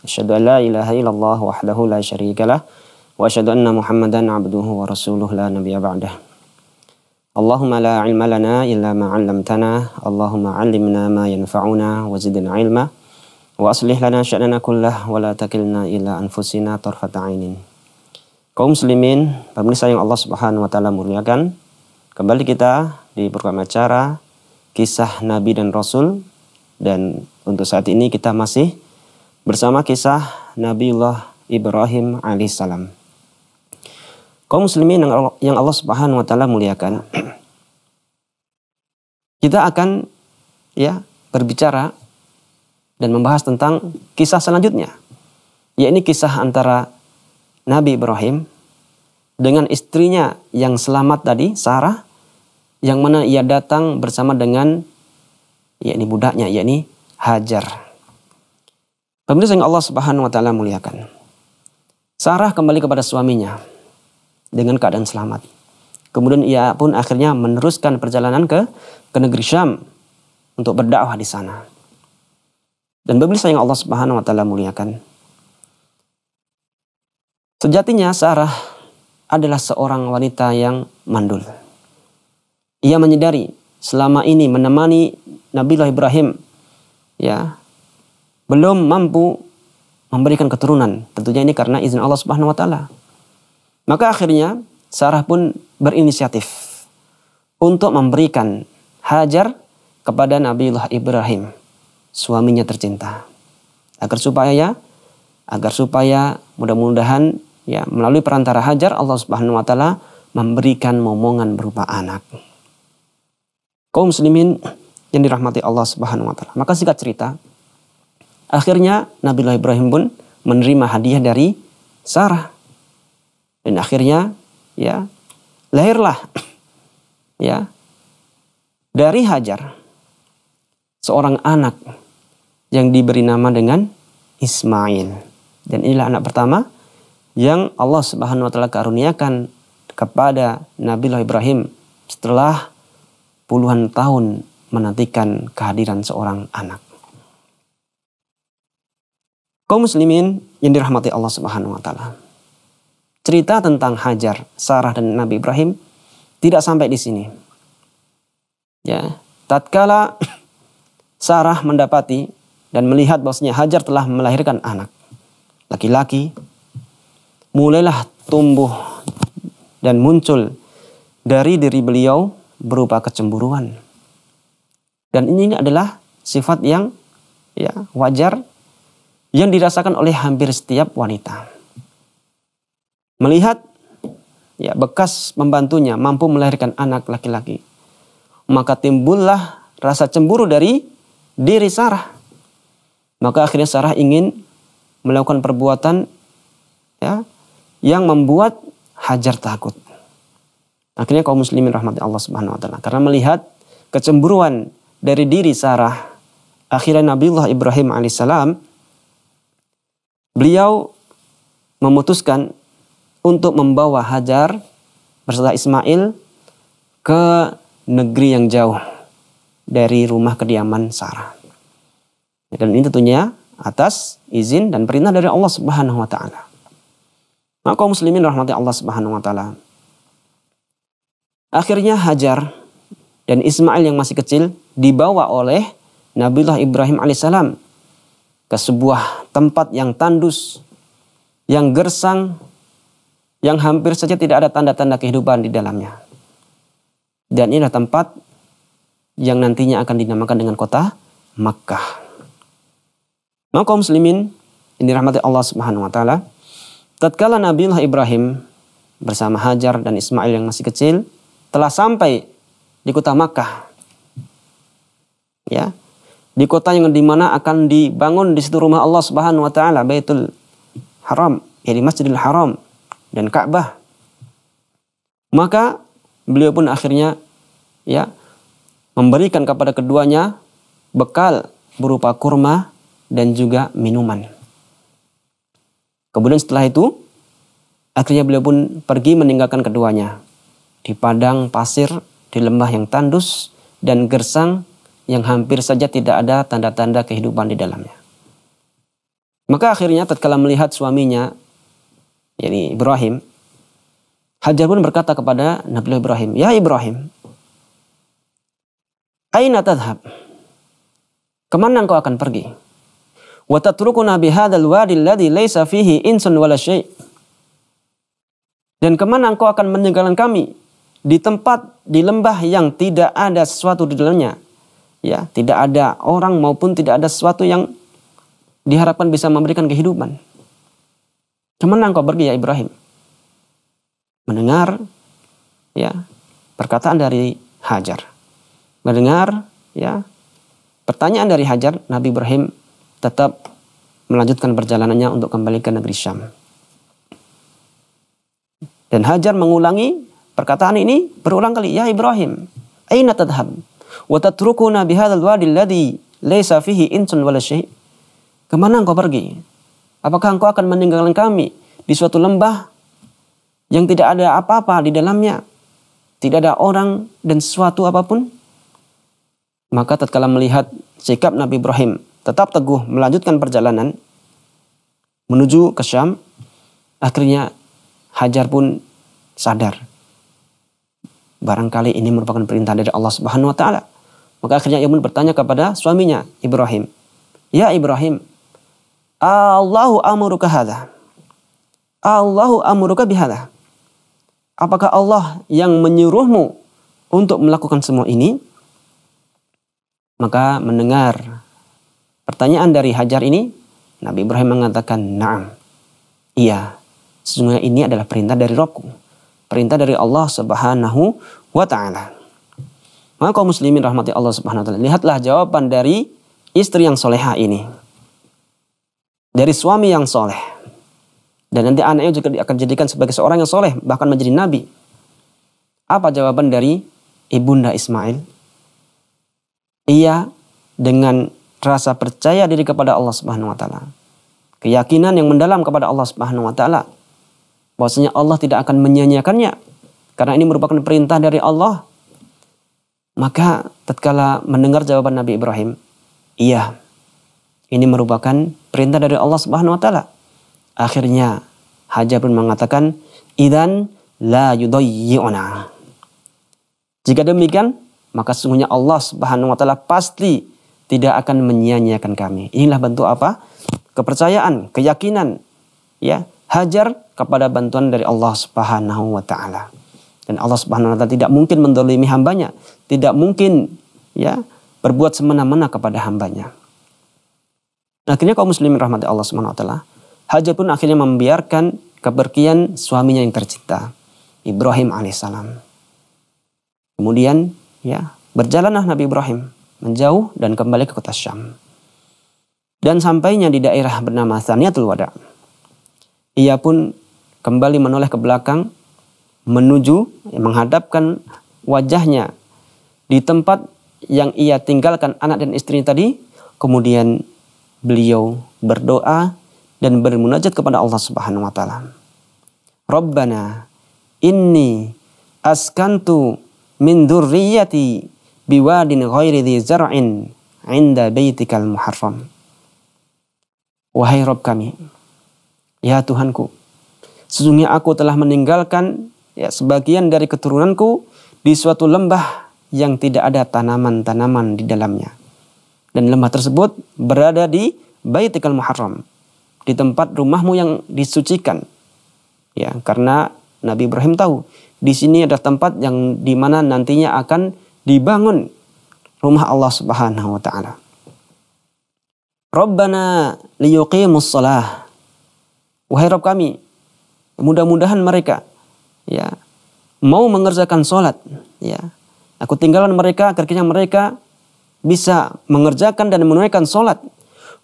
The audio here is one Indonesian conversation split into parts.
Asyhadu an la ilaha illallah wahdahu la syarikalah wa asyhadu anna Muhammadan abduhu wa rasuluh la nabiyya ba'dah. Allahumma la ilma lana illa ma 'allamtana, Allahumma 'allimna ma yanfa'una wa zidna ilma wa aslih lana sya'nana kullah wa la takilna ila anfusina tarfata 'ainin. Kaum muslimin, pemirsa yang Allah Subhanahu wa taala muliakan, kembali kita di program acara Kisah Nabi dan Rasul dan untuk saat ini kita masih bersama kisah Nabiullah Ibrahim alaihissalam. Kaum muslimin yang Allah Subhanahu wa taala muliakan, kita akan ya berbicara dan membahas tentang kisah selanjutnya, yakni kisah antara Nabi Ibrahim dengan istrinya yang selamat tadi, Sarah, yang mana ia datang bersama dengan yakni budaknya, yakni Hajar. Pemirsa yang Allah Subhanahu wa taala muliakan. Sarah kembali kepada suaminya dengan keadaan selamat. Kemudian ia pun akhirnya meneruskan perjalanan ke ke negeri Syam untuk berdakwah di sana. Dan pemirsa yang Allah Subhanahu wa taala muliakan. Sejatinya Sarah adalah seorang wanita yang mandul. Ia menyadari selama ini menemani Nabi Ibrahim ya belum mampu memberikan keturunan. Tentunya ini karena izin Allah Subhanahu wa taala. Maka akhirnya Sarah pun berinisiatif untuk memberikan Hajar kepada Nabiullah Ibrahim, suaminya tercinta. Agar supaya ya, agar supaya mudah-mudahan ya melalui perantara Hajar Allah Subhanahu wa taala memberikan momongan berupa anak. Kaum muslimin yang dirahmati Allah Subhanahu wa taala. Maka singkat cerita, Akhirnya Nabi Ibrahim pun menerima hadiah dari Sarah. Dan akhirnya ya lahirlah ya dari Hajar seorang anak yang diberi nama dengan Ismail. Dan inilah anak pertama yang Allah Subhanahu wa taala karuniakan kepada Nabi Ibrahim setelah puluhan tahun menantikan kehadiran seorang anak. Kaum muslimin yang dirahmati Allah Subhanahu wa taala. Cerita tentang Hajar, Sarah dan Nabi Ibrahim tidak sampai di sini. Ya, tatkala Sarah mendapati dan melihat bahwasanya Hajar telah melahirkan anak laki-laki, mulailah tumbuh dan muncul dari diri beliau berupa kecemburuan. Dan ini adalah sifat yang ya wajar yang dirasakan oleh hampir setiap wanita. Melihat ya bekas pembantunya mampu melahirkan anak laki-laki, maka timbullah rasa cemburu dari diri Sarah. Maka akhirnya Sarah ingin melakukan perbuatan ya yang membuat Hajar takut. Akhirnya kaum muslimin rahmati Allah Subhanahu wa taala karena melihat kecemburuan dari diri Sarah akhirnya Nabiullah Ibrahim alaihissalam beliau memutuskan untuk membawa Hajar berserta Ismail ke negeri yang jauh dari rumah kediaman Sarah. Dan ini tentunya atas izin dan perintah dari Allah Subhanahu wa taala. Maka muslimin rahmati Allah Subhanahu wa taala. Akhirnya Hajar dan Ismail yang masih kecil dibawa oleh Nabiullah Ibrahim alaihissalam ke sebuah tempat yang tandus, yang gersang, yang hampir saja tidak ada tanda-tanda kehidupan di dalamnya. Dan inilah tempat yang nantinya akan dinamakan dengan kota Makkah. Maka nah, muslimin ini rahmati Allah Subhanahu wa taala, tatkala Nabiullah Ibrahim bersama Hajar dan Ismail yang masih kecil telah sampai di kota Makkah. Ya di kota yang dimana akan dibangun di situ rumah Allah Subhanahu wa taala Baitul Haram ya di Masjidil Haram dan Ka'bah maka beliau pun akhirnya ya memberikan kepada keduanya bekal berupa kurma dan juga minuman kemudian setelah itu akhirnya beliau pun pergi meninggalkan keduanya di padang pasir di lembah yang tandus dan gersang yang hampir saja tidak ada tanda-tanda kehidupan di dalamnya. Maka akhirnya tatkala melihat suaminya, yakni Ibrahim, Hajar pun berkata kepada Nabi Ibrahim, Ya Ibrahim, Aina tadhab? Kemana engkau akan pergi? Wa tatrukuna wadi alladhi laysa fihi insun wala syai'. Dan kemana engkau akan meninggalkan kami? Di tempat, di lembah yang tidak ada sesuatu di dalamnya ya tidak ada orang maupun tidak ada sesuatu yang diharapkan bisa memberikan kehidupan. Kemana engkau pergi ya Ibrahim? Mendengar ya perkataan dari Hajar. Mendengar ya pertanyaan dari Hajar Nabi Ibrahim tetap melanjutkan perjalanannya untuk kembali ke negeri Syam. Dan Hajar mengulangi perkataan ini berulang kali, "Ya Ibrahim, aina tadhab?" watatrukuna bihadzal wadi alladhi laisa fihi insun wala syai'. Kemana engkau pergi? Apakah engkau akan meninggalkan kami di suatu lembah yang tidak ada apa-apa di dalamnya? Tidak ada orang dan sesuatu apapun? Maka tatkala melihat sikap Nabi Ibrahim tetap teguh melanjutkan perjalanan menuju ke Syam, akhirnya Hajar pun sadar. Barangkali ini merupakan perintah dari Allah Subhanahu wa taala. Maka akhirnya ia pun bertanya kepada suaminya Ibrahim. Ya Ibrahim, Allahu amuruka hadha. Allahu amuruka bihadha. Apakah Allah yang menyuruhmu untuk melakukan semua ini? Maka mendengar pertanyaan dari Hajar ini, Nabi Ibrahim mengatakan, Naam, iya, sesungguhnya ini adalah perintah dari Robku. Perintah dari Allah subhanahu wa ta'ala. Maka kaum muslimin rahmati Allah subhanahu wa ta'ala. Lihatlah jawaban dari istri yang soleha ini. Dari suami yang soleh. Dan nanti anaknya juga akan dijadikan sebagai seorang yang soleh. Bahkan menjadi nabi. Apa jawaban dari ibunda Ismail? Ia dengan rasa percaya diri kepada Allah Subhanahu wa taala. Keyakinan yang mendalam kepada Allah Subhanahu wa taala bahwasanya Allah tidak akan menyanyiakannya karena ini merupakan perintah dari Allah maka tatkala mendengar jawaban Nabi Ibrahim, iya, ini merupakan perintah dari Allah Subhanahu wa taala. Akhirnya Hajar pun mengatakan, "Idan la yudayyi'una." Jika demikian, maka sesungguhnya Allah Subhanahu wa taala pasti tidak akan menyia-nyiakan kami. Inilah bentuk apa? Kepercayaan, keyakinan, ya, hajar kepada bantuan dari Allah Subhanahu wa taala. Dan Allah Subhanahu wa taala tidak mungkin mendolimi hambanya, tidak mungkin ya berbuat semena-mena kepada hambanya. Nah, akhirnya kaum muslimin rahmati Allah Subhanahu wa taala, Hajar pun akhirnya membiarkan keberkian suaminya yang tercinta, Ibrahim alaihissalam. Kemudian ya, berjalanlah Nabi Ibrahim menjauh dan kembali ke kota Syam. Dan sampainya di daerah bernama Saniatul Wada. Ia pun kembali menoleh ke belakang menuju menghadapkan wajahnya di tempat yang ia tinggalkan anak dan istrinya tadi kemudian beliau berdoa dan bermunajat kepada Allah Subhanahu wa taala Rabbana inni askantu min dzurriyyati biwadin ghairi dzi zar'in 'inda baitikal muharram Wahai Rob kami, ya Tuhanku, sesungguhnya aku telah meninggalkan ya sebagian dari keturunanku di suatu lembah yang tidak ada tanaman-tanaman di dalamnya. Dan lembah tersebut berada di Baitikal Muharram, di tempat rumahmu yang disucikan. Ya, karena Nabi Ibrahim tahu di sini ada tempat yang dimana nantinya akan dibangun rumah Allah Subhanahu wa taala. Rabbana liyuqimus salah Wahai Rabb kami, mudah-mudahan mereka ya mau mengerjakan sholat ya aku tinggalkan mereka akhirnya mereka bisa mengerjakan dan menunaikan sholat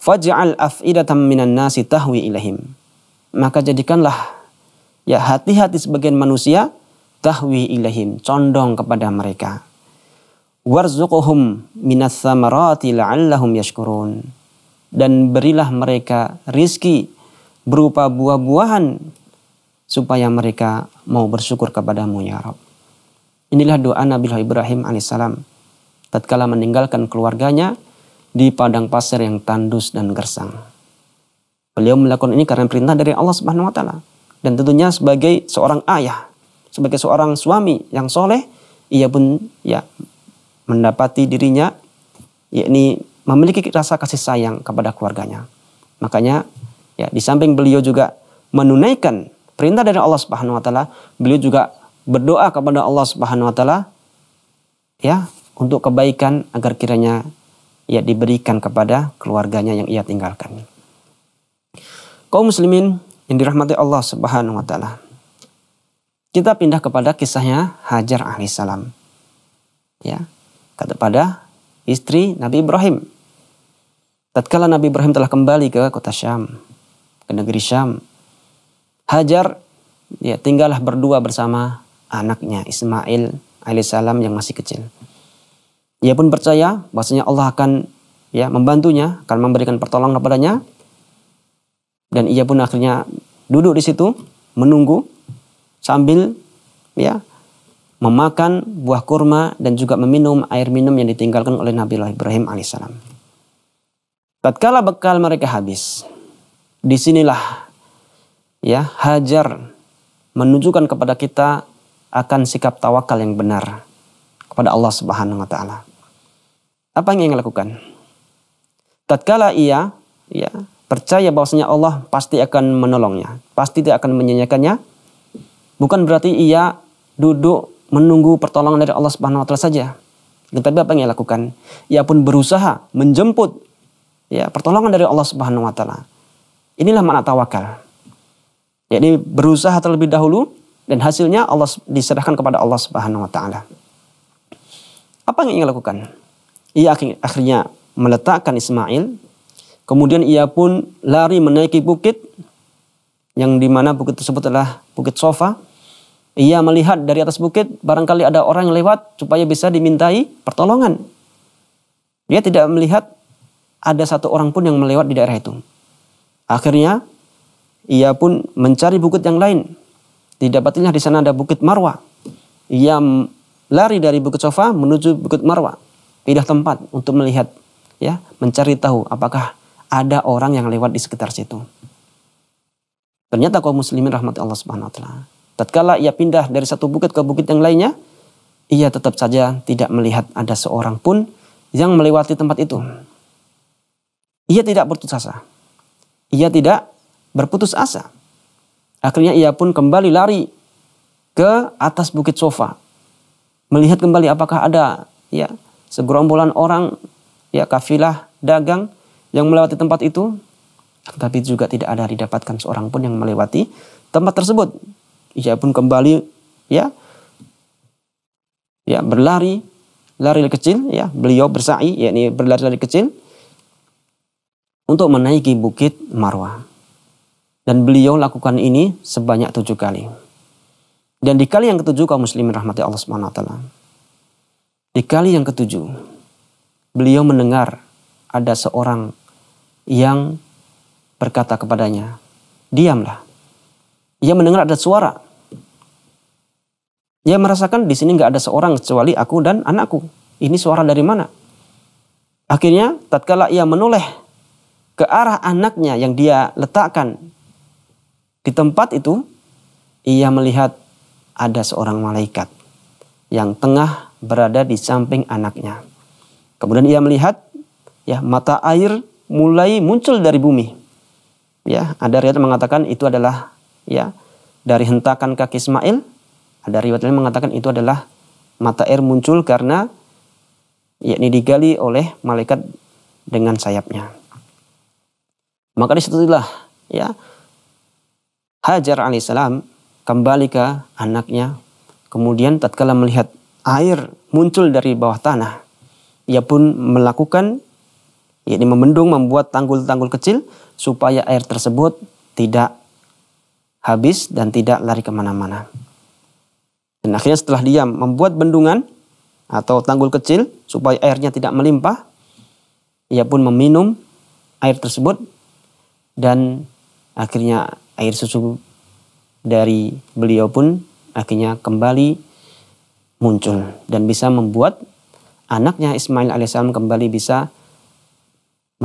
faj'al af'idatam minan nasi tahwi ilahim maka jadikanlah ya hati-hati sebagian manusia tahwi ilahim condong kepada mereka Warzukohum minas samarati la'allahum yashkurun dan berilah mereka rizki berupa buah-buahan supaya mereka mau bersyukur kepadamu ya Rob Inilah doa Nabi Ibrahim alaihissalam tatkala meninggalkan keluarganya di padang pasir yang tandus dan gersang. Beliau melakukan ini karena perintah dari Allah Subhanahu wa taala dan tentunya sebagai seorang ayah, sebagai seorang suami yang soleh, ia pun ya mendapati dirinya yakni memiliki rasa kasih sayang kepada keluarganya. Makanya ya di samping beliau juga menunaikan perintah dari Allah Subhanahu wa taala, beliau juga berdoa kepada Allah Subhanahu wa taala ya untuk kebaikan agar kiranya ia diberikan kepada keluarganya yang ia tinggalkan. Kaum muslimin yang dirahmati Allah Subhanahu wa taala. Kita pindah kepada kisahnya Hajar alaihissalam. Ya, kepada istri Nabi Ibrahim. Tatkala Nabi Ibrahim telah kembali ke kota Syam, ke negeri Syam, Hajar ya tinggallah berdua bersama anaknya Ismail alaihissalam yang masih kecil. Ia pun percaya bahwasanya Allah akan ya membantunya, akan memberikan pertolongan kepadanya. Dan ia pun akhirnya duduk di situ menunggu sambil ya memakan buah kurma dan juga meminum air minum yang ditinggalkan oleh Nabi Ibrahim alaihissalam. Tatkala bekal mereka habis, disinilah ya Hajar menunjukkan kepada kita akan sikap tawakal yang benar kepada Allah Subhanahu wa taala. Apa yang ia lakukan? Tatkala ia ya percaya bahwasanya Allah pasti akan menolongnya, pasti tidak akan menyanyikannya. bukan berarti ia duduk menunggu pertolongan dari Allah Subhanahu wa taala saja. Tetapi apa yang ia lakukan? Ia pun berusaha menjemput ya pertolongan dari Allah Subhanahu wa taala. Inilah makna tawakal. Jadi berusaha terlebih dahulu dan hasilnya Allah diserahkan kepada Allah Subhanahu wa taala. Apa yang ingin lakukan? Ia akhirnya meletakkan Ismail, kemudian ia pun lari menaiki bukit yang dimana bukit tersebut adalah bukit sofa. Ia melihat dari atas bukit barangkali ada orang yang lewat supaya bisa dimintai pertolongan. Dia tidak melihat ada satu orang pun yang melewat di daerah itu. Akhirnya ia pun mencari bukit yang lain. Didapatinya di sana ada bukit Marwa. Ia lari dari bukit Sofa menuju bukit Marwa. Pindah tempat untuk melihat, ya, mencari tahu apakah ada orang yang lewat di sekitar situ. Ternyata kaum muslimin rahmat Allah Subhanahu wa taala. Tatkala ia pindah dari satu bukit ke bukit yang lainnya, ia tetap saja tidak melihat ada seorang pun yang melewati tempat itu. Ia tidak berputus asa. Ia tidak berputus asa. Akhirnya ia pun kembali lari ke atas bukit sofa. Melihat kembali apakah ada ya segerombolan orang ya kafilah dagang yang melewati tempat itu. Tapi juga tidak ada didapatkan seorang pun yang melewati tempat tersebut. Ia pun kembali ya ya berlari lari kecil ya beliau bersa'i yakni berlari-lari kecil untuk menaiki bukit Marwah. Dan beliau lakukan ini sebanyak tujuh kali. Dan di kali yang ketujuh kaum muslimin rahmati Allah subhanahu wa ta'ala. Di kali yang ketujuh, beliau mendengar ada seorang yang berkata kepadanya, diamlah. Ia mendengar ada suara. Ia merasakan di sini nggak ada seorang kecuali aku dan anakku. Ini suara dari mana? Akhirnya, tatkala ia menoleh ke arah anaknya yang dia letakkan di tempat itu, ia melihat ada seorang malaikat yang tengah berada di samping anaknya. Kemudian ia melihat ya mata air mulai muncul dari bumi. Ya, ada riwayat mengatakan itu adalah ya dari hentakan kaki Ismail. Ada riwayat lain mengatakan itu adalah mata air muncul karena yakni digali oleh malaikat dengan sayapnya. Maka disitulah ya Hajar alaihissalam kembali ke anaknya. Kemudian tatkala melihat air muncul dari bawah tanah, ia pun melakukan yakni membendung membuat tanggul-tanggul kecil supaya air tersebut tidak habis dan tidak lari kemana-mana. Dan akhirnya setelah dia membuat bendungan atau tanggul kecil supaya airnya tidak melimpah, ia pun meminum air tersebut dan akhirnya air susu dari beliau pun akhirnya kembali muncul dan bisa membuat anaknya Ismail alaihissalam kembali bisa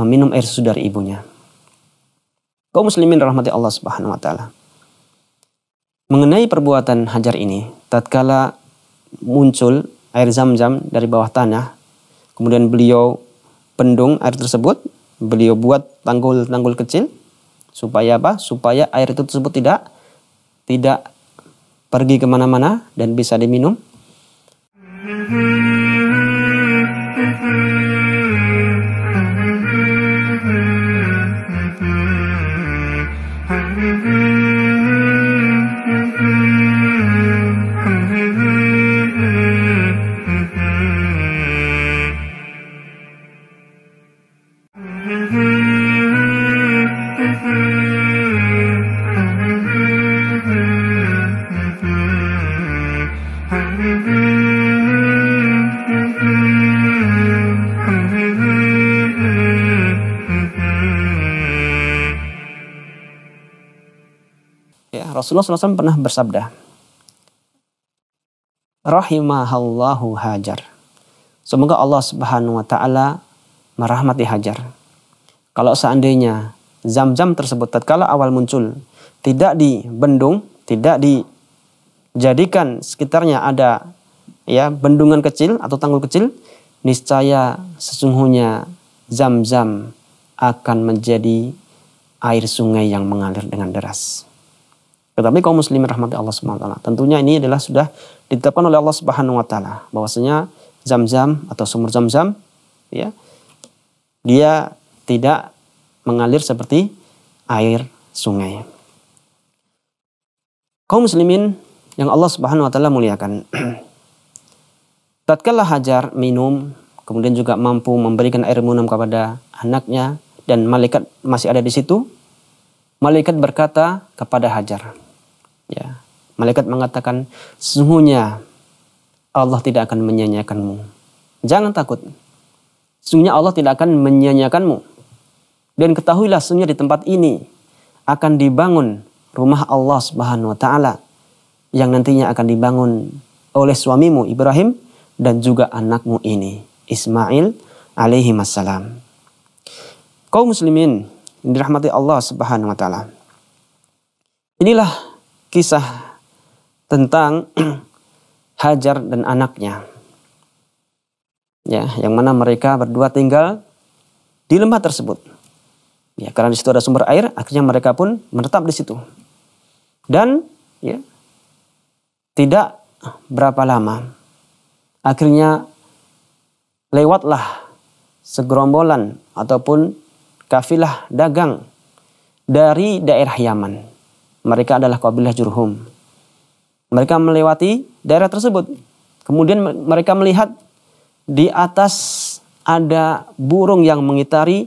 meminum air susu dari ibunya. Kau muslimin rahmati Allah Subhanahu wa taala. Mengenai perbuatan Hajar ini, tatkala muncul air zam-zam dari bawah tanah, kemudian beliau pendung air tersebut, beliau buat tanggul-tanggul kecil, supaya apa supaya air itu tersebut tidak tidak pergi kemana-mana dan bisa diminum. hmm Rasulullah SAW pernah bersabda, Rahimahallahu Hajar. Semoga Allah Subhanahu wa taala merahmati Hajar. Kalau seandainya zam-zam tersebut tatkala awal muncul tidak dibendung, tidak dijadikan sekitarnya ada ya bendungan kecil atau tanggul kecil, niscaya sesungguhnya zam-zam akan menjadi air sungai yang mengalir dengan deras. Tetapi kaum muslimin rahmati Allah Subhanahu wa taala. Tentunya ini adalah sudah ditetapkan oleh Allah Subhanahu wa taala bahwasanya Zam-Zam atau sumur Zam-Zam ya dia tidak mengalir seperti air sungai. Kaum muslimin yang Allah Subhanahu wa taala muliakan. Tatkala Hajar minum, kemudian juga mampu memberikan air minum kepada anaknya dan malaikat masih ada di situ, malaikat berkata kepada Hajar, Ya. Malaikat mengatakan, sesungguhnya Allah tidak akan menyanyiakanmu. Jangan takut. Sesungguhnya Allah tidak akan menyanyiakanmu. Dan ketahuilah sesungguhnya di tempat ini akan dibangun rumah Allah Subhanahu wa taala yang nantinya akan dibangun oleh suamimu Ibrahim dan juga anakmu ini Ismail alaihi wassalam. Kaum muslimin dirahmati Allah Subhanahu wa taala. Inilah kisah tentang Hajar dan anaknya. Ya, yang mana mereka berdua tinggal di lembah tersebut. Ya, karena di situ ada sumber air, akhirnya mereka pun menetap di situ. Dan ya, tidak berapa lama akhirnya lewatlah segerombolan ataupun kafilah dagang dari daerah Yaman mereka adalah kabilah Jurhum. Mereka melewati daerah tersebut. Kemudian mereka melihat di atas ada burung yang mengitari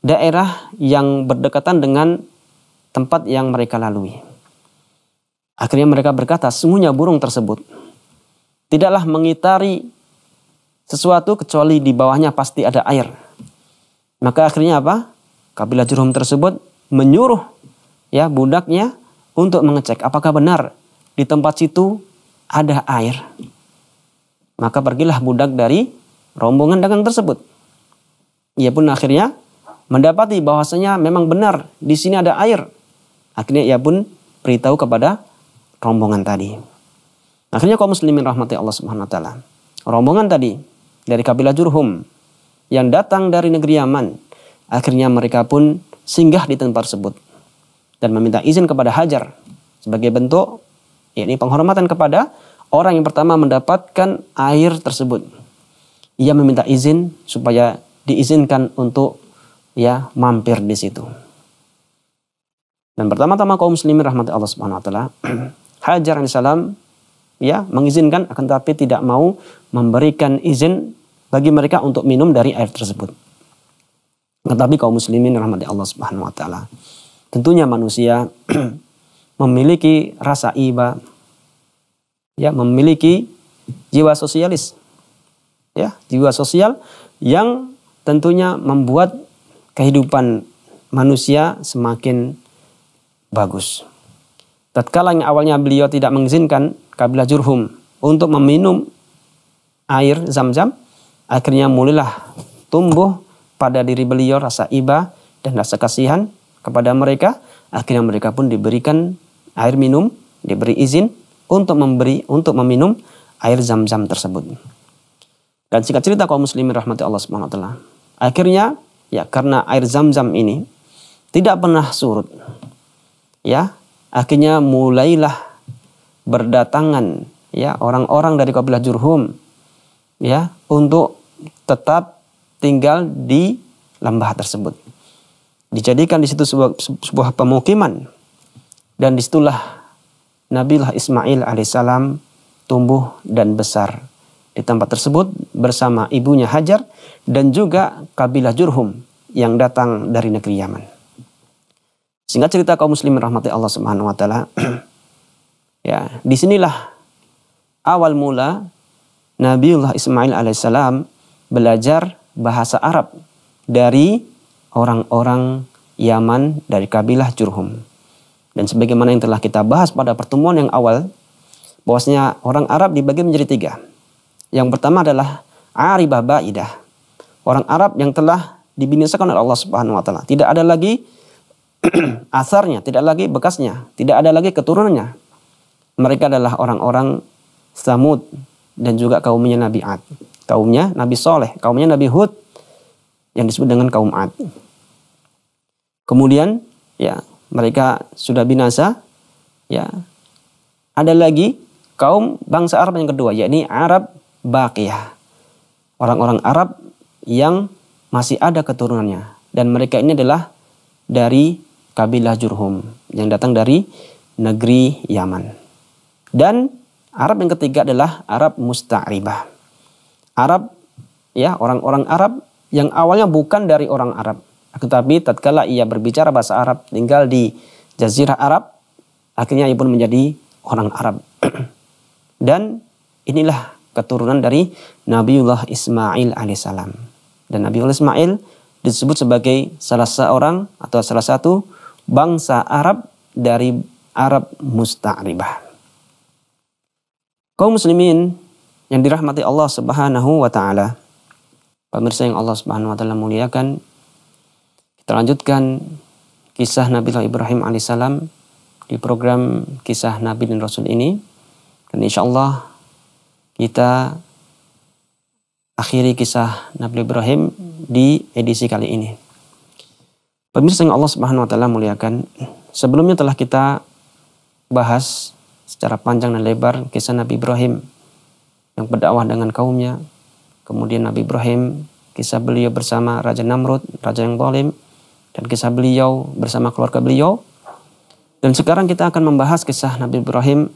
daerah yang berdekatan dengan tempat yang mereka lalui. Akhirnya mereka berkata, sungguhnya burung tersebut tidaklah mengitari sesuatu kecuali di bawahnya pasti ada air. Maka akhirnya apa? Kabilah Jurhum tersebut menyuruh ya budaknya untuk mengecek apakah benar di tempat situ ada air. Maka pergilah budak dari rombongan dagang tersebut. Ia pun akhirnya mendapati bahwasanya memang benar di sini ada air. Akhirnya ia pun beritahu kepada rombongan tadi. Akhirnya kaum muslimin rahmati Allah Subhanahu wa taala. Rombongan tadi dari kabilah Jurhum yang datang dari negeri Yaman, akhirnya mereka pun singgah di tempat tersebut dan meminta izin kepada Hajar sebagai bentuk yakni penghormatan kepada orang yang pertama mendapatkan air tersebut. Ia meminta izin supaya diizinkan untuk ya mampir di situ. Dan pertama-tama kaum muslimin rahmati Allah Subhanahu wa taala, Hajar salam ya mengizinkan akan tapi tidak mau memberikan izin bagi mereka untuk minum dari air tersebut. Tetapi kaum muslimin rahmati Allah Subhanahu wa taala tentunya manusia memiliki rasa iba, ya memiliki jiwa sosialis, ya jiwa sosial yang tentunya membuat kehidupan manusia semakin bagus. Tatkala yang awalnya beliau tidak mengizinkan kabilah Jurhum untuk meminum air zam-zam, akhirnya mulailah tumbuh pada diri beliau rasa iba dan rasa kasihan kepada mereka, akhirnya mereka pun diberikan air minum, diberi izin untuk memberi untuk meminum air zam-zam tersebut. Dan singkat cerita kaum muslimin rahmati Allah Subhanahu wa taala. Akhirnya ya karena air zam-zam ini tidak pernah surut. Ya, akhirnya mulailah berdatangan ya orang-orang dari kabilah Jurhum ya untuk tetap tinggal di lembah tersebut. Dijadikan di situ sebuah, sebuah pemukiman. Dan disitulah Nabilah Ismail alaihissalam tumbuh dan besar. Di tempat tersebut bersama ibunya Hajar dan juga kabilah Jurhum yang datang dari negeri Yaman. Singkat cerita kaum muslimin rahmati Allah Subhanahu wa taala. ya, disinilah awal mula Nabiullah Ismail alaihissalam belajar bahasa Arab dari orang-orang Yaman dari kabilah Jurhum. Dan sebagaimana yang telah kita bahas pada pertemuan yang awal, bahwasanya orang Arab dibagi menjadi tiga. Yang pertama adalah Aribah Ba'idah. Orang Arab yang telah dibinasakan oleh Allah Subhanahu wa taala. Tidak ada lagi asarnya, tidak lagi bekasnya, tidak ada lagi keturunannya. Mereka adalah orang-orang Samud dan juga kaumnya Nabi Ad. Kaumnya Nabi Soleh, kaumnya Nabi Hud yang disebut dengan kaum Ad. Kemudian ya mereka sudah binasa. Ya. Ada lagi kaum bangsa Arab yang kedua yakni Arab Baqiyah. Orang-orang Arab yang masih ada keturunannya dan mereka ini adalah dari kabilah Jurhum yang datang dari negeri Yaman. Dan Arab yang ketiga adalah Arab Musta'ribah. Arab ya orang-orang Arab yang awalnya bukan dari orang Arab tetapi tatkala ia berbicara bahasa Arab, tinggal di jazirah Arab, akhirnya ia pun menjadi orang Arab. Dan inilah keturunan dari Nabiullah Ismail alaihissalam. Dan Nabiullah Ismail disebut sebagai salah seorang atau salah satu bangsa Arab dari Arab musta'ribah. Kaum muslimin yang dirahmati Allah Subhanahu wa taala. Pemirsa yang Allah Subhanahu wa taala muliakan, kita lanjutkan kisah Nabi Ibrahim alaihissalam di program kisah Nabi dan Rasul ini. Dan insya Allah kita akhiri kisah Nabi Ibrahim di edisi kali ini. Pemirsa yang Allah Subhanahu wa taala muliakan, sebelumnya telah kita bahas secara panjang dan lebar kisah Nabi Ibrahim yang berdakwah dengan kaumnya. Kemudian Nabi Ibrahim, kisah beliau bersama Raja Namrud, Raja yang zalim dan kisah beliau bersama keluarga beliau. Dan sekarang kita akan membahas kisah Nabi Ibrahim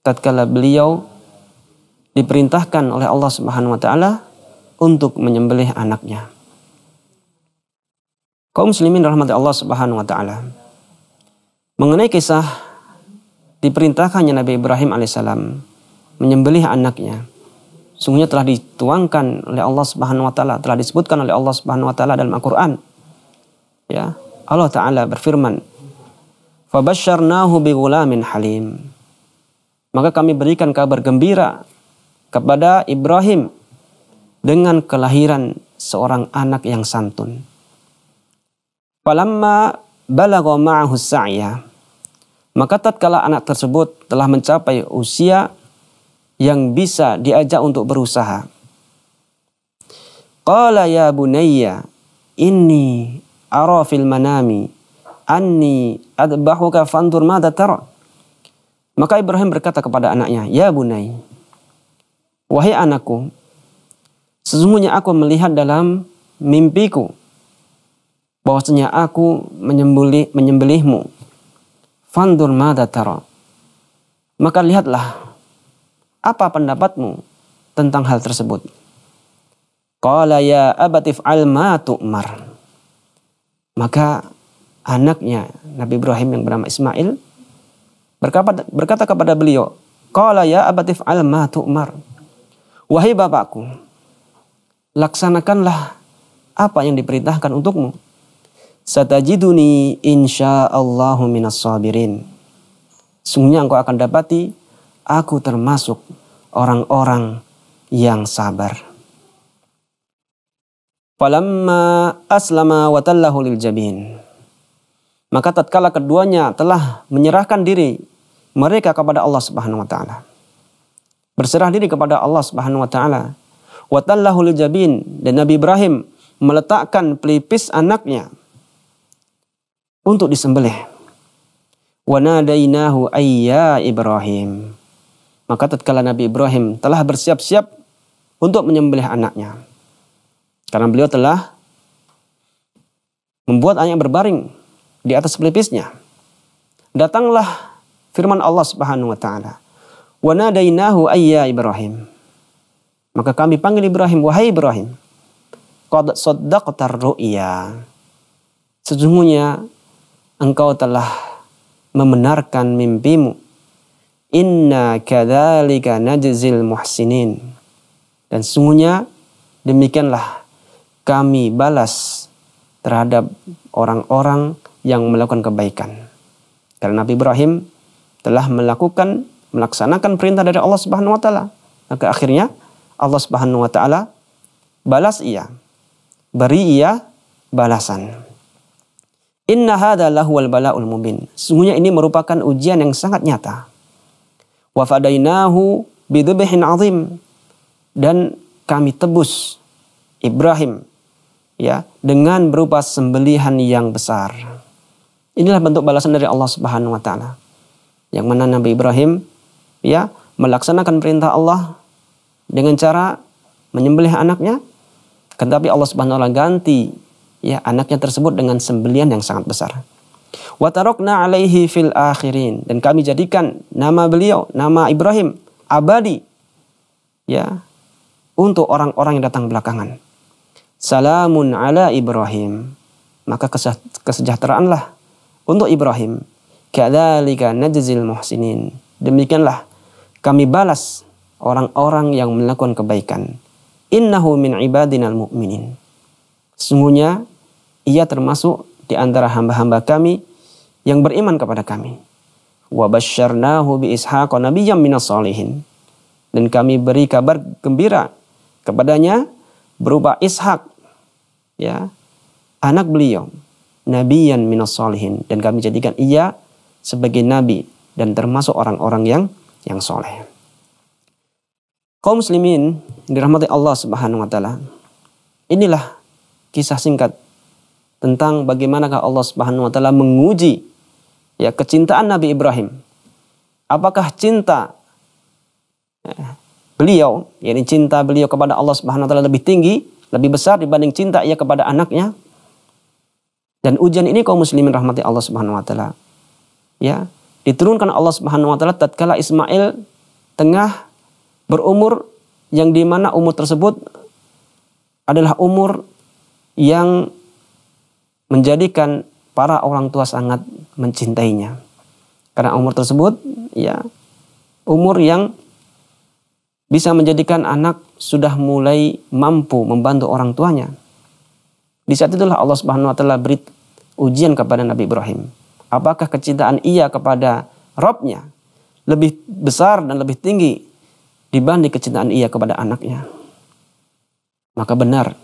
tatkala beliau diperintahkan oleh Allah Subhanahu wa taala untuk menyembelih anaknya. Kaum muslimin rahmati Allah Subhanahu wa taala. Mengenai kisah diperintahkannya Nabi Ibrahim alaihissalam menyembelih anaknya. Sungguhnya telah dituangkan oleh Allah Subhanahu wa taala, telah disebutkan oleh Allah Subhanahu wa taala dalam Al-Qur'an ya Allah taala berfirman fabasyarnahu halim maka kami berikan kabar gembira kepada Ibrahim dengan kelahiran seorang anak yang santun falamma balagha ma'ahu sa'ya maka tatkala anak tersebut telah mencapai usia yang bisa diajak untuk berusaha. Qala ya bunayya, inni ara fil manami anni adbahuka fantur mada tara. Maka Ibrahim berkata kepada anaknya, Ya bunai, wahai anakku, sesungguhnya aku melihat dalam mimpiku bahwasanya aku menyembeli menyembelihmu. Fandur mada tara. Maka lihatlah apa pendapatmu tentang hal tersebut. Qala ya abatif al ma tu'mar. Maka anaknya Nabi Ibrahim yang bernama Ismail berkata, berkata kepada beliau, Qala ya abatif al ma tu'mar. Wahai bapakku, laksanakanlah apa yang diperintahkan untukmu. Satajiduni insya'allahu minas sabirin. Sungguhnya engkau akan dapati, aku termasuk orang-orang yang sabar. Falamma aslama wa tallahu lil jabin. Maka tatkala keduanya telah menyerahkan diri mereka kepada Allah Subhanahu wa taala. Berserah diri kepada Allah Subhanahu wa taala. Wa lil jabin dan Nabi Ibrahim meletakkan pelipis anaknya untuk disembelih. Wa nadainahu ayya Ibrahim. Maka tatkala Nabi Ibrahim telah bersiap-siap untuk menyembelih anaknya. Karena beliau telah membuat ayam berbaring di atas pelipisnya. Datanglah firman Allah Subhanahu wa taala. Wa nadainahu ayya Ibrahim. Maka kami panggil Ibrahim, wahai Ibrahim. Qad saddaqta ru'ya. Sesungguhnya engkau telah membenarkan mimpimu. Inna kadzalika najzil muhsinin. Dan sesungguhnya demikianlah kami balas terhadap orang-orang yang melakukan kebaikan. Karena Nabi Ibrahim telah melakukan melaksanakan perintah dari Allah Subhanahu wa taala. Maka akhirnya Allah Subhanahu wa taala balas ia. Beri ia balasan. Inna hadza lahuwal balaul mubin. Sungguhnya ini merupakan ujian yang sangat nyata. Wa fadainahu bidhbihin azim. Dan kami tebus Ibrahim ya dengan berupa sembelihan yang besar. Inilah bentuk balasan dari Allah Subhanahu wa taala. Yang mana Nabi Ibrahim ya melaksanakan perintah Allah dengan cara menyembelih anaknya tetapi kan Allah Subhanahu wa taala ganti ya anaknya tersebut dengan sembelian yang sangat besar. Wa tarokna alaihi fil akhirin dan kami jadikan nama beliau, nama Ibrahim abadi ya untuk orang-orang yang datang belakangan. Salamun ala Ibrahim. Maka kesejahteraanlah untuk Ibrahim. Kadzalika najzil muhsinin. Demikianlah kami balas orang-orang yang melakukan kebaikan. Innahu min ibadinal mu'minin. sungguhnya ia termasuk di antara hamba-hamba kami yang beriman kepada kami. Wa basyarnahu bi ishaqa nabiyyan minas salihin. Dan kami beri kabar gembira kepadanya berupa Ishak ya anak beliau nabiyan minas solihin dan kami jadikan ia sebagai nabi dan termasuk orang-orang yang yang soleh. Kaum muslimin dirahmati Allah Subhanahu wa taala. Inilah kisah singkat tentang bagaimanakah Allah Subhanahu wa taala menguji ya kecintaan Nabi Ibrahim. Apakah cinta eh, beliau, yakni cinta beliau kepada Allah Subhanahu wa taala lebih tinggi lebih besar dibanding cinta ia kepada anaknya. Dan ujian ini kaum muslimin rahmati Allah Subhanahu wa taala. Ya, diturunkan Allah Subhanahu wa taala tatkala Ismail tengah berumur yang di mana umur tersebut adalah umur yang menjadikan para orang tua sangat mencintainya. Karena umur tersebut ya umur yang bisa menjadikan anak sudah mulai mampu membantu orang tuanya. Di saat itulah Allah Subhanahu wa taala beri ujian kepada Nabi Ibrahim. Apakah kecintaan ia kepada Robnya lebih besar dan lebih tinggi dibanding kecintaan ia kepada anaknya? Maka benar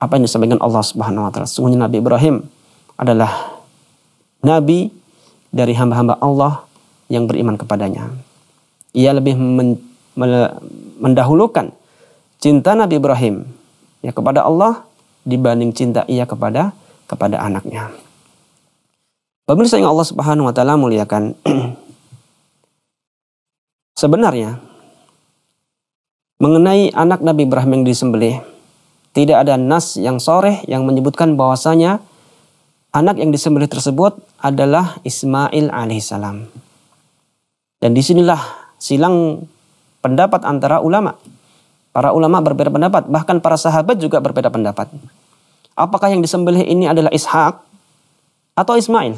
apa yang disampaikan Allah Subhanahu wa taala. Sungguhnya Nabi Ibrahim adalah nabi dari hamba-hamba Allah yang beriman kepadanya. Ia lebih men mendahulukan cinta Nabi Ibrahim ya kepada Allah dibanding cinta ia kepada kepada anaknya. Pemirsa yang Allah Subhanahu wa taala muliakan. Sebenarnya mengenai anak Nabi Ibrahim yang disembelih tidak ada nas yang soreh yang menyebutkan bahwasanya anak yang disembelih tersebut adalah Ismail alaihissalam. Dan disinilah silang pendapat antara ulama. Para ulama berbeda pendapat, bahkan para sahabat juga berbeda pendapat. Apakah yang disembelih ini adalah Ishak atau Ismail?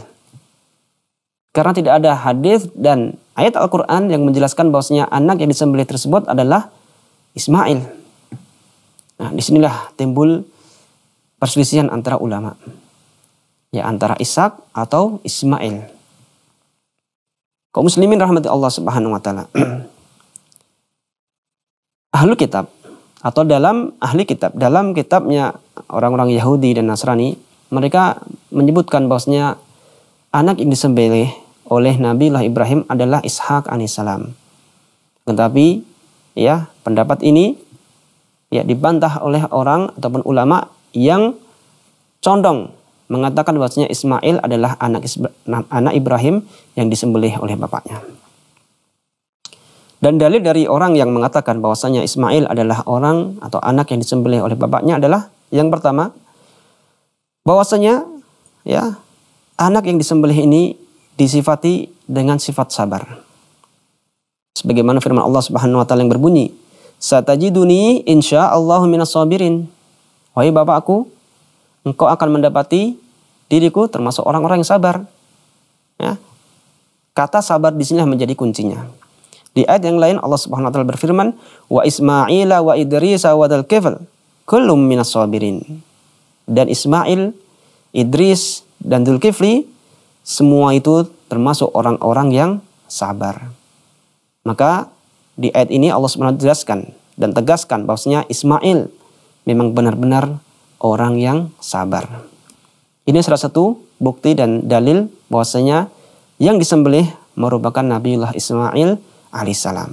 Karena tidak ada hadis dan ayat Al-Quran yang menjelaskan bahwasanya anak yang disembelih tersebut adalah Ismail. Nah, disinilah timbul perselisihan antara ulama. Ya, antara Ishak atau Ismail. Kaum muslimin rahmati Allah subhanahu wa ta'ala. ahlu kitab atau dalam ahli kitab dalam kitabnya orang-orang Yahudi dan Nasrani mereka menyebutkan bahwasanya anak yang disembelih oleh Nabi lah Ibrahim adalah Ishak anisalam Tetapi ya pendapat ini ya dibantah oleh orang ataupun ulama yang condong mengatakan bahwasanya Ismail adalah anak anak Ibrahim yang disembelih oleh bapaknya. Dan dalil dari orang yang mengatakan bahwasanya Ismail adalah orang atau anak yang disembelih oleh bapaknya adalah yang pertama bahwasanya ya anak yang disembelih ini disifati dengan sifat sabar. Sebagaimana firman Allah Subhanahu wa taala yang berbunyi, "Satajiduni insyaallah minas sabirin." Wahai bapakku, engkau akan mendapati diriku termasuk orang-orang yang sabar. Ya. Kata sabar di sini menjadi kuncinya. Di ayat yang lain Allah Subhanahu wa taala berfirman, "Wa Ismaila wa Idrisa wa dzal kifl, kullum minas sabirin." Dan Ismail, Idris dan Dzulkifli semua itu termasuk orang-orang yang sabar. Maka di ayat ini Allah Subhanahu wa taala jelaskan dan tegaskan bahwasanya Ismail memang benar-benar orang yang sabar. Ini salah satu bukti dan dalil bahwasanya yang disembelih merupakan Nabiullah Ismail alaihissalam.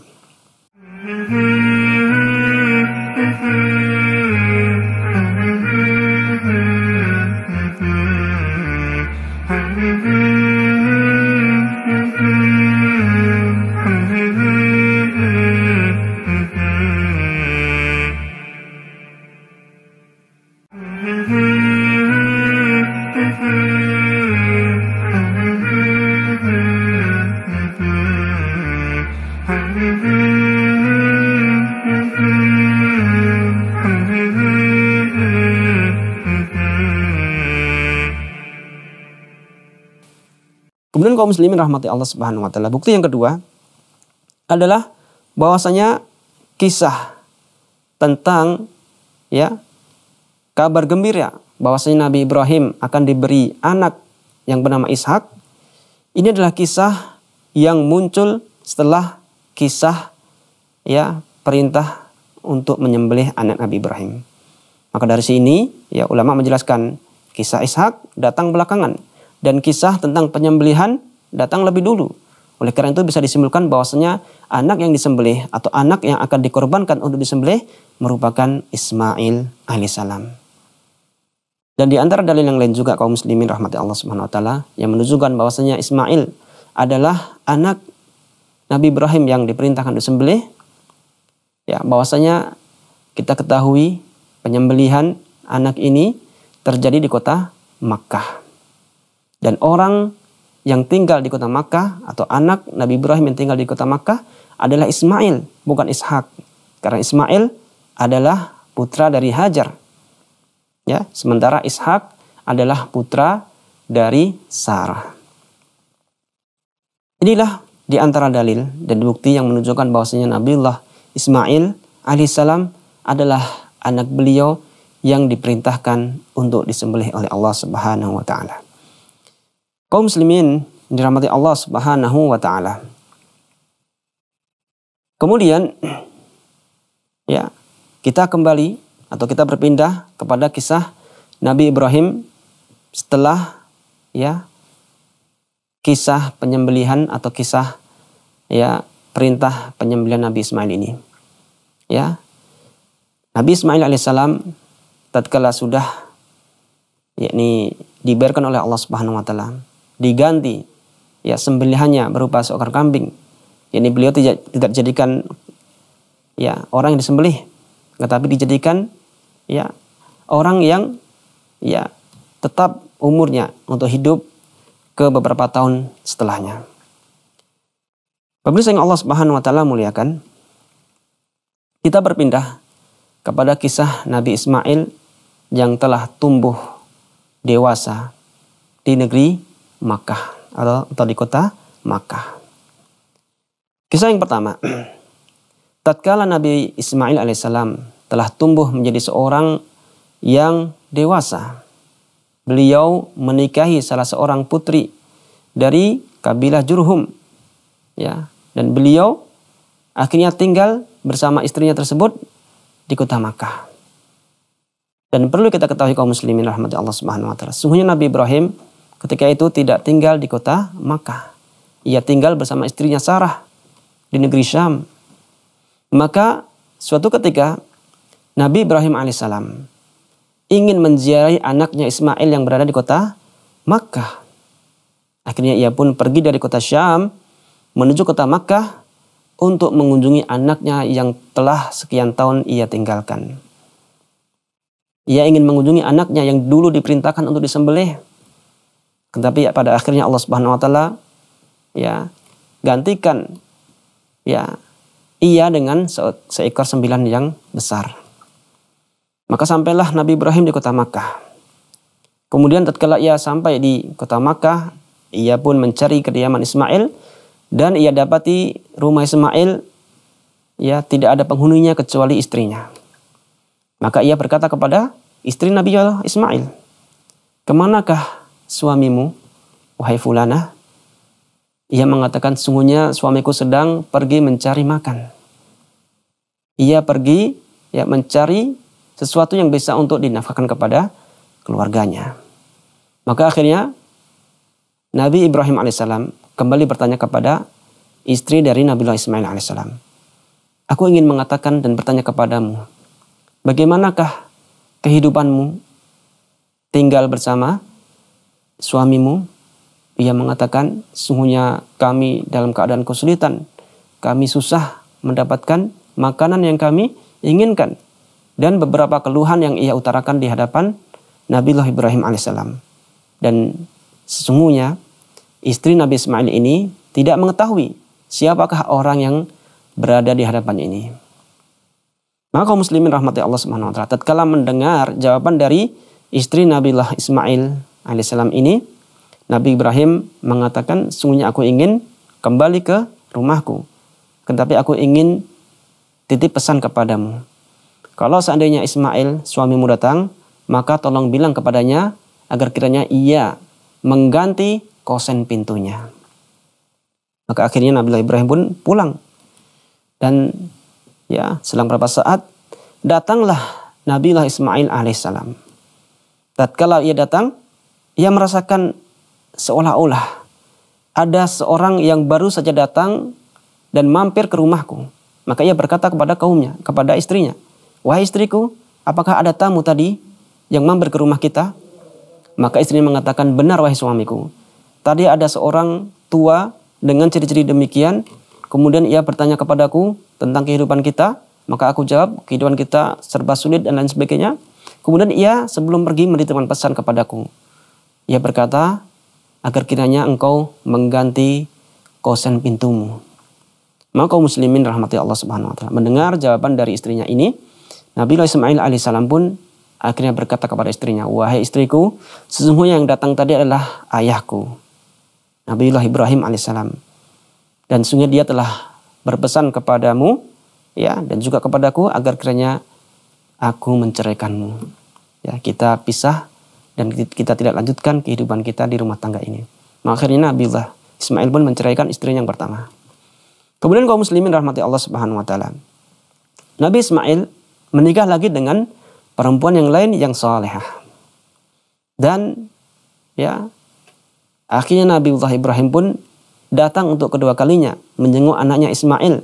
Hadirin kaum muslimin rahmati Allah Subhanahu wa taala. Bukti yang kedua adalah bahwasanya kisah tentang ya kabar gembira bahwasanya Nabi Ibrahim akan diberi anak yang bernama Ishak. Ini adalah kisah yang muncul setelah kisah ya perintah untuk menyembelih anak Nabi Ibrahim. Maka dari sini ya ulama menjelaskan kisah Ishak datang belakangan dan kisah tentang penyembelihan datang lebih dulu. Oleh karena itu bisa disimpulkan bahwasanya anak yang disembelih atau anak yang akan dikorbankan untuk disembelih merupakan Ismail alaihissalam. Dan di antara dalil yang lain juga kaum muslimin rahmati Allah Subhanahu wa taala yang menunjukkan bahwasanya Ismail adalah anak Nabi Ibrahim yang diperintahkan disembelih. Ya, bahwasanya kita ketahui penyembelihan anak ini terjadi di kota Makkah. Dan orang yang tinggal di kota Makkah atau anak Nabi Ibrahim yang tinggal di kota Makkah adalah Ismail, bukan Ishak. Karena Ismail adalah putra dari Hajar. Ya, sementara Ishak adalah putra dari Sarah. Inilah di antara dalil dan bukti yang menunjukkan bahwasanya Nabiullah Ismail alaihissalam adalah anak beliau yang diperintahkan untuk disembelih oleh Allah Subhanahu wa taala. Kaum muslimin dirahmati Allah Subhanahu wa taala. Kemudian ya, kita kembali atau kita berpindah kepada kisah Nabi Ibrahim setelah ya kisah penyembelihan atau kisah ya perintah penyembelihan Nabi Ismail ini. Ya. Nabi Ismail alaihissalam tatkala sudah yakni diberikan oleh Allah Subhanahu wa taala diganti ya sembelihannya berupa seekor kambing. Jadi beliau tidak tidak dijadikan ya orang yang disembelih, tetapi dijadikan ya orang yang ya tetap umurnya untuk hidup ke beberapa tahun setelahnya. Pemirsa yang Allah Subhanahu wa taala muliakan, kita berpindah kepada kisah Nabi Ismail yang telah tumbuh dewasa di negeri Makkah atau, atau di kota Makkah. Kisah yang pertama, tatkala Nabi Ismail alaihissalam telah tumbuh menjadi seorang yang dewasa, beliau menikahi salah seorang putri dari kabilah Jurhum, ya, dan beliau akhirnya tinggal bersama istrinya tersebut di kota Makkah. Dan perlu kita ketahui kaum muslimin rahmati Allah Subhanahu wa taala. Sungguhnya Nabi Ibrahim Ketika itu tidak tinggal di kota Makkah. Ia tinggal bersama istrinya Sarah di negeri Syam. Maka suatu ketika Nabi Ibrahim alaihissalam ingin menziarahi anaknya Ismail yang berada di kota Makkah. Akhirnya ia pun pergi dari kota Syam menuju kota Makkah untuk mengunjungi anaknya yang telah sekian tahun ia tinggalkan. Ia ingin mengunjungi anaknya yang dulu diperintahkan untuk disembelih tetapi ya pada akhirnya Allah Subhanahu wa taala ya gantikan ya ia dengan seekor sembilan yang besar. Maka sampailah Nabi Ibrahim di kota Makkah. Kemudian tatkala ia sampai di kota Makkah, ia pun mencari kediaman Ismail dan ia dapati rumah Ismail ya tidak ada penghuninya kecuali istrinya. Maka ia berkata kepada istri Nabi Allah Ismail, "Kemanakah suamimu, wahai fulanah? Ia mengatakan, sungguhnya suamiku sedang pergi mencari makan. Ia pergi ya mencari sesuatu yang bisa untuk dinafkahkan kepada keluarganya. Maka akhirnya Nabi Ibrahim alaihissalam kembali bertanya kepada istri dari Nabi Ismail alaihissalam. Aku ingin mengatakan dan bertanya kepadamu, bagaimanakah kehidupanmu tinggal bersama suamimu? Ia mengatakan, sungguhnya kami dalam keadaan kesulitan. Kami susah mendapatkan makanan yang kami inginkan. Dan beberapa keluhan yang ia utarakan di hadapan Nabi Allah Ibrahim alaihissalam. Dan sesungguhnya istri Nabi Ismail ini tidak mengetahui siapakah orang yang berada di hadapan ini. Maka kaum muslimin rahmati Allah Subhanahu wa taala tatkala mendengar jawaban dari istri Nabi Ismail alaihissalam ini, Nabi Ibrahim mengatakan, sungguhnya aku ingin kembali ke rumahku. Tetapi kan aku ingin titip pesan kepadamu. Kalau seandainya Ismail suamimu datang, maka tolong bilang kepadanya agar kiranya ia mengganti kosen pintunya. Maka akhirnya Nabi Ibrahim pun pulang. Dan ya selang beberapa saat datanglah Nabi Ismail alaihissalam. Tatkala ia datang, ia merasakan seolah-olah ada seorang yang baru saja datang dan mampir ke rumahku. Maka ia berkata kepada kaumnya, kepada istrinya, Wahai istriku, apakah ada tamu tadi yang mampir ke rumah kita? Maka istrinya mengatakan, benar wahai suamiku. Tadi ada seorang tua dengan ciri-ciri demikian, kemudian ia bertanya kepadaku tentang kehidupan kita, maka aku jawab, kehidupan kita serba sulit dan lain sebagainya. Kemudian ia sebelum pergi menitipkan pesan kepadaku, ia berkata, agar kiranya engkau mengganti kosen pintumu. Maka kaum muslimin rahmati Allah subhanahu wa ta'ala. Mendengar jawaban dari istrinya ini, Nabi Ismail alaihissalam pun akhirnya berkata kepada istrinya, Wahai istriku, sesungguhnya yang datang tadi adalah ayahku, Nabi Ibrahim alaihissalam. Dan sungguh dia telah berpesan kepadamu, ya, dan juga kepadaku agar kiranya aku menceraikanmu. Ya, kita pisah dan kita tidak lanjutkan kehidupan kita di rumah tangga ini. Maka akhirnya Nabiullah Ismail pun menceraikan istrinya yang pertama. Kemudian kaum muslimin rahmati Allah Subhanahu wa taala. Nabi Ismail menikah lagi dengan perempuan yang lain yang salehah. Dan ya akhirnya Nabi Allah Ibrahim pun datang untuk kedua kalinya menjenguk anaknya Ismail.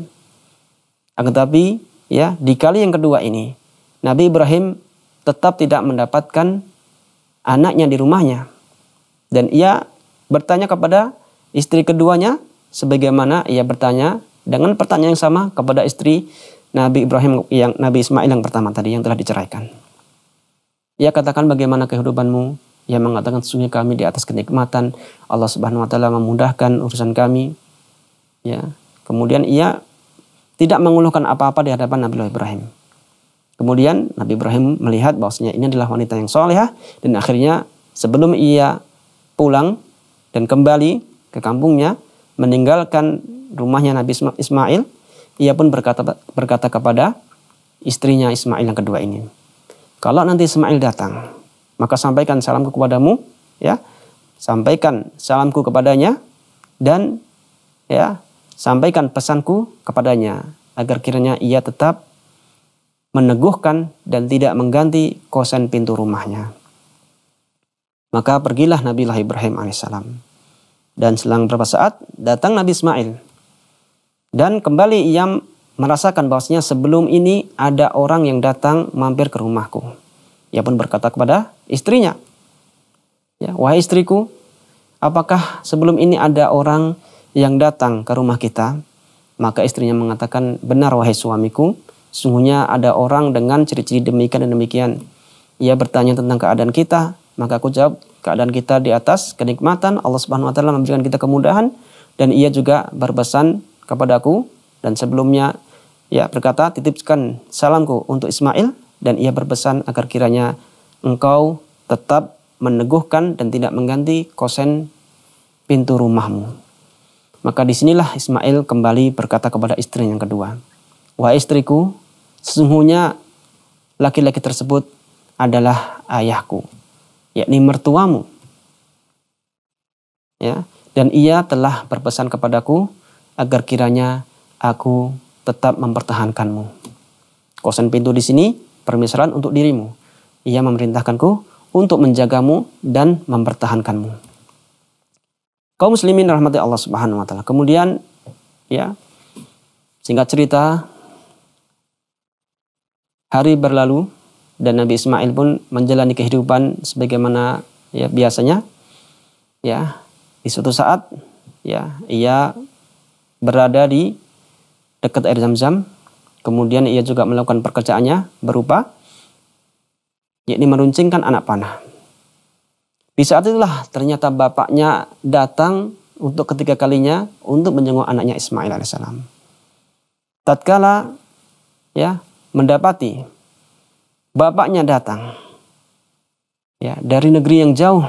tetapi ya di kali yang kedua ini Nabi Ibrahim tetap tidak mendapatkan anaknya di rumahnya. Dan ia bertanya kepada istri keduanya sebagaimana ia bertanya dengan pertanyaan yang sama kepada istri Nabi Ibrahim yang Nabi Ismail yang pertama tadi yang telah diceraikan. Ia katakan bagaimana kehidupanmu? Ia mengatakan sesungguhnya kami di atas kenikmatan Allah Subhanahu wa taala memudahkan urusan kami. Ya. Kemudian ia tidak mengeluhkan apa-apa di hadapan Nabi Ibrahim. Kemudian Nabi Ibrahim melihat bahwasanya ini adalah wanita yang solehah dan akhirnya sebelum ia pulang dan kembali ke kampungnya meninggalkan rumahnya Nabi Ismail, ia pun berkata berkata kepada istrinya Ismail yang kedua ini, kalau nanti Ismail datang, maka sampaikan salamku kepadamu, ya, sampaikan salamku kepadanya dan ya sampaikan pesanku kepadanya agar kiranya ia tetap meneguhkan dan tidak mengganti kosen pintu rumahnya. Maka pergilah Nabi Nabilah Ibrahim alaihissalam. Dan selang beberapa saat datang Nabi Ismail. Dan kembali ia merasakan bahwasanya sebelum ini ada orang yang datang mampir ke rumahku. Ia pun berkata kepada istrinya, ya, Wahai istriku, apakah sebelum ini ada orang yang datang ke rumah kita? Maka istrinya mengatakan, benar wahai suamiku, Sungguhnya ada orang dengan ciri-ciri demikian dan demikian. Ia bertanya tentang keadaan kita, maka aku jawab keadaan kita di atas kenikmatan Allah Subhanahu wa taala memberikan kita kemudahan dan ia juga berpesan kepadaku dan sebelumnya ya berkata titipkan salamku untuk Ismail dan ia berpesan agar kiranya engkau tetap meneguhkan dan tidak mengganti kosen pintu rumahmu. Maka disinilah Ismail kembali berkata kepada istrinya yang kedua, Wahai istriku, sesungguhnya laki-laki tersebut adalah ayahku, yakni mertuamu. Ya, dan ia telah berpesan kepadaku agar kiranya aku tetap mempertahankanmu. Kosen pintu di sini permisalan untuk dirimu. Ia memerintahkanku untuk menjagamu dan mempertahankanmu. Kaum muslimin rahmati Allah Subhanahu wa taala. Kemudian ya singkat cerita Hari berlalu dan Nabi Ismail pun menjalani kehidupan sebagaimana ya biasanya. Ya, di suatu saat ya ia berada di dekat air Zam-Zam. Kemudian ia juga melakukan pekerjaannya berupa yakni meruncingkan anak panah. Di saat itulah ternyata bapaknya datang untuk ketiga kalinya untuk menjenguk anaknya Ismail alaihissalam. Tatkala ya mendapati bapaknya datang ya dari negeri yang jauh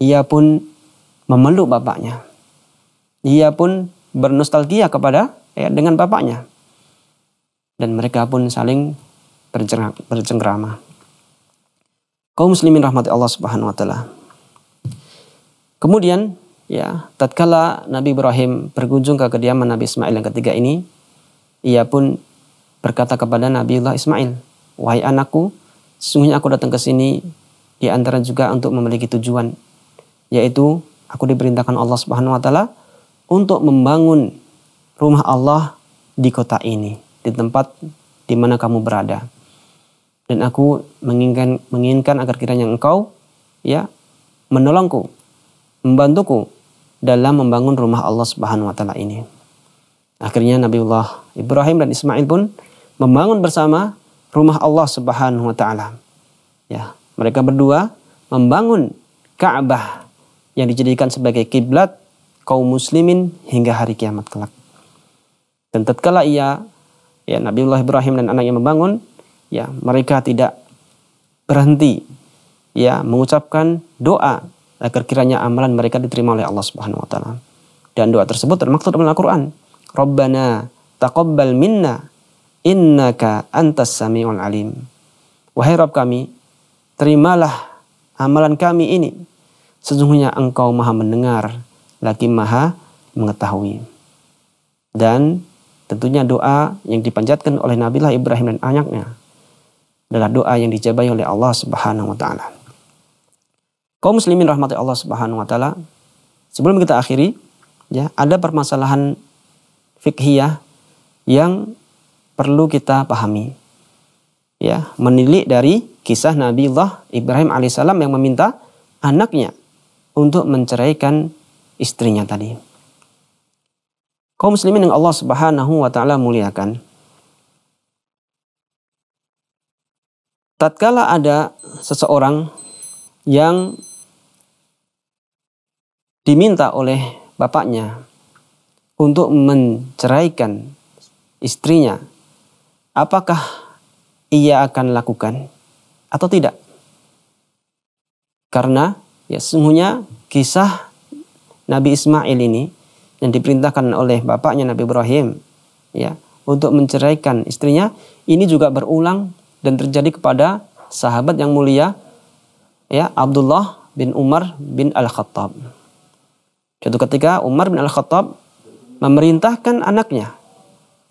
ia pun memeluk bapaknya ia pun bernostalgia kepada ya, dengan bapaknya dan mereka pun saling bercengkrama kaum muslimin rahmati Allah subhanahu wa taala kemudian ya tatkala Nabi Ibrahim berkunjung ke kediaman Nabi Ismail yang ketiga ini ia pun berkata kepada Nabiullah Ismail, "Wahai anakku, sesungguhnya aku datang ke sini di antara juga untuk memiliki tujuan, yaitu aku diperintahkan Allah Subhanahu wa taala untuk membangun rumah Allah di kota ini, di tempat di mana kamu berada. Dan aku menginginkan menginginkan agar kiranya engkau ya menolongku, membantuku dalam membangun rumah Allah Subhanahu wa taala ini. Akhirnya Nabiullah Ibrahim dan Ismail pun membangun bersama rumah Allah Subhanahu wa taala. Ya, mereka berdua membangun Ka'bah yang dijadikan sebagai kiblat kaum muslimin hingga hari kiamat kelak. Dan tatkala ia ya Nabiullah Ibrahim dan anaknya membangun, ya mereka tidak berhenti ya mengucapkan doa agar kiranya amalan mereka diterima oleh Allah Subhanahu wa taala. Dan doa tersebut termaktub dalam Al-Qur'an. Rabbana taqabbal minna innaka antas samiul alim. Wahai Rabb kami, terimalah amalan kami ini. Sesungguhnya engkau maha mendengar, lagi maha mengetahui. Dan tentunya doa yang dipanjatkan oleh Nabilah Ibrahim dan anaknya adalah doa yang dijabai oleh Allah Subhanahu wa taala. Kaum muslimin rahmati Allah Subhanahu wa taala, sebelum kita akhiri, ya, ada permasalahan fikhiyah yang perlu kita pahami. Ya, menilik dari kisah Nabi Allah Ibrahim alaihissalam yang meminta anaknya untuk menceraikan istrinya tadi. Kaum muslimin yang Allah Subhanahu wa taala muliakan. Tatkala ada seseorang yang diminta oleh bapaknya untuk menceraikan istrinya apakah ia akan lakukan atau tidak? Karena ya sesungguhnya kisah Nabi Ismail ini yang diperintahkan oleh bapaknya Nabi Ibrahim ya untuk menceraikan istrinya ini juga berulang dan terjadi kepada sahabat yang mulia ya Abdullah bin Umar bin Al-Khattab. Suatu ketika Umar bin Al-Khattab memerintahkan anaknya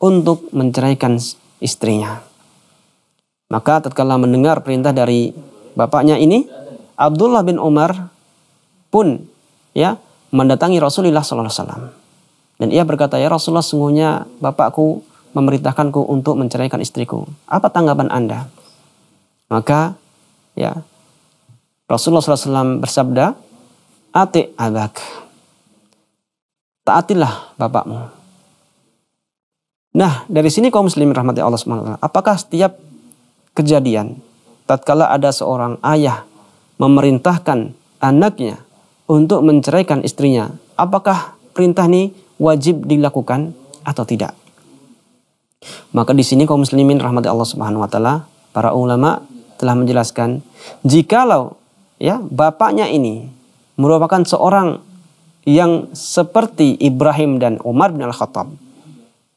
untuk menceraikan istrinya. Maka tatkala mendengar perintah dari bapaknya ini, Abdullah bin Umar pun ya mendatangi Rasulullah sallallahu alaihi wasallam. Dan ia berkata, "Ya Rasulullah, sungguhnya bapakku memerintahkanku untuk menceraikan istriku. Apa tanggapan Anda?" Maka ya Rasulullah SAW bersabda, "Ati abak." Taatilah bapakmu. Nah, dari sini kaum muslimin rahmati Allah SWT, apakah setiap kejadian tatkala ada seorang ayah memerintahkan anaknya untuk menceraikan istrinya, apakah perintah ini wajib dilakukan atau tidak? Maka di sini kaum muslimin rahmati Allah Subhanahu wa taala, para ulama telah menjelaskan jikalau ya bapaknya ini merupakan seorang yang seperti Ibrahim dan Umar bin Al-Khattab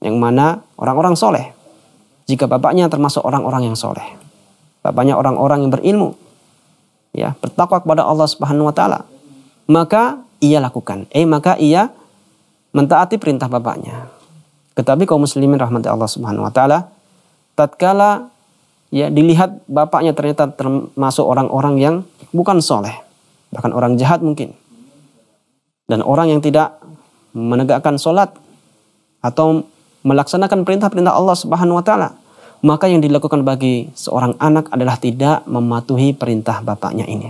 yang mana orang-orang soleh. Jika bapaknya termasuk orang-orang yang soleh, bapaknya orang-orang yang berilmu, ya bertakwa kepada Allah Subhanahu Wa Taala, maka ia lakukan. Eh maka ia mentaati perintah bapaknya. Tetapi kaum muslimin rahmati Allah Subhanahu Wa Taala, tatkala ya dilihat bapaknya ternyata termasuk orang-orang yang bukan soleh, bahkan orang jahat mungkin, dan orang yang tidak menegakkan sholat atau melaksanakan perintah-perintah Allah Subhanahu wa taala, maka yang dilakukan bagi seorang anak adalah tidak mematuhi perintah bapaknya ini.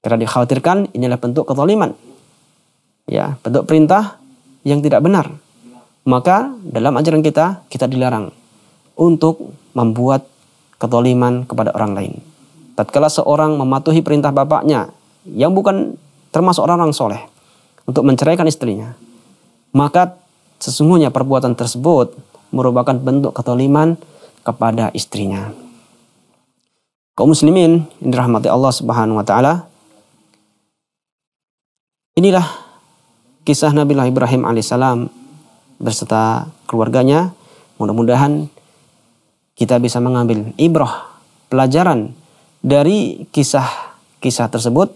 Karena dikhawatirkan inilah bentuk kezaliman. Ya, bentuk perintah yang tidak benar. Maka dalam ajaran kita kita dilarang untuk membuat kezaliman kepada orang lain. Tatkala seorang mematuhi perintah bapaknya yang bukan termasuk orang-orang soleh untuk menceraikan istrinya, maka Sesungguhnya perbuatan tersebut merupakan bentuk ketoliman kepada istrinya. Kaum muslimin yang dirahmati Allah Subhanahu wa taala. Inilah kisah Nabi Ibrahim alaihissalam berserta keluarganya. Mudah-mudahan kita bisa mengambil ibrah pelajaran dari kisah-kisah tersebut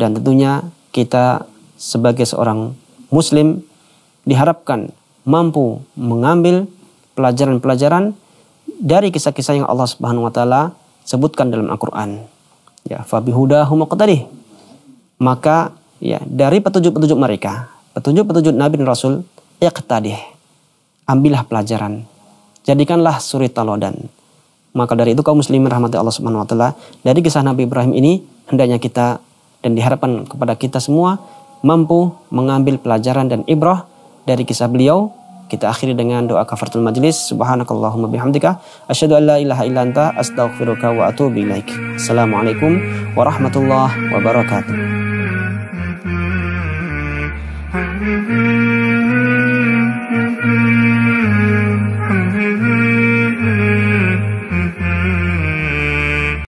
dan tentunya kita sebagai seorang muslim diharapkan mampu mengambil pelajaran-pelajaran dari kisah-kisah yang Allah Subhanahu wa taala sebutkan dalam Al-Qur'an. Ya, fabihudahum tadi. Maka ya dari petunjuk-petunjuk mereka, petunjuk-petunjuk Nabi dan Rasul, iqtadih. Ambillah pelajaran. Jadikanlah suri taladan. Maka dari itu kaum muslimin rahmati Allah Subhanahu wa taala, dari kisah Nabi Ibrahim ini hendaknya kita dan diharapkan kepada kita semua mampu mengambil pelajaran dan ibrah dari kisah beliau. Kita akhiri dengan doa kafaratul majlis. Subhanakallahumma bihamdika. Asyadu an la ilaha illa anta astaghfiruka wa atubu ilaik. Assalamualaikum warahmatullahi wabarakatuh.